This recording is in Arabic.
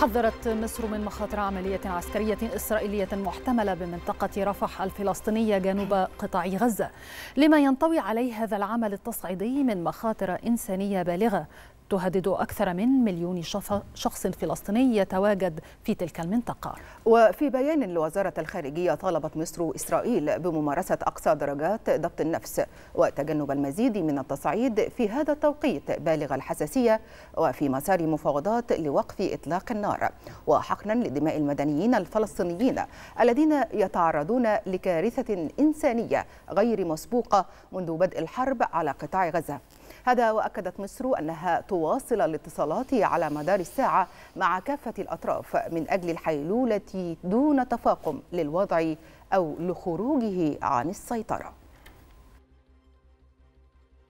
حذرت مصر من مخاطر عملية عسكرية إسرائيلية محتملة بمنطقة رفح الفلسطينية جنوب قطاع غزة لما ينطوي عليه هذا العمل التصعيدي من مخاطر إنسانية بالغة تهدد أكثر من مليون شخص فلسطيني يتواجد في تلك المنطقة وفي بيان لوزارة الخارجية طالبت مصر إسرائيل بممارسة أقصى درجات ضبط النفس وتجنب المزيد من التصعيد في هذا التوقيت بالغ الحساسية وفي مسار مفاوضات لوقف إطلاق النار وحقنا لدماء المدنيين الفلسطينيين الذين يتعرضون لكارثة إنسانية غير مسبوقة منذ بدء الحرب على قطاع غزة هذا وأكدت مصر أنها تواصل الاتصالات على مدار الساعة مع كافة الأطراف من أجل الحيلولة دون تفاقم للوضع أو لخروجه عن السيطرة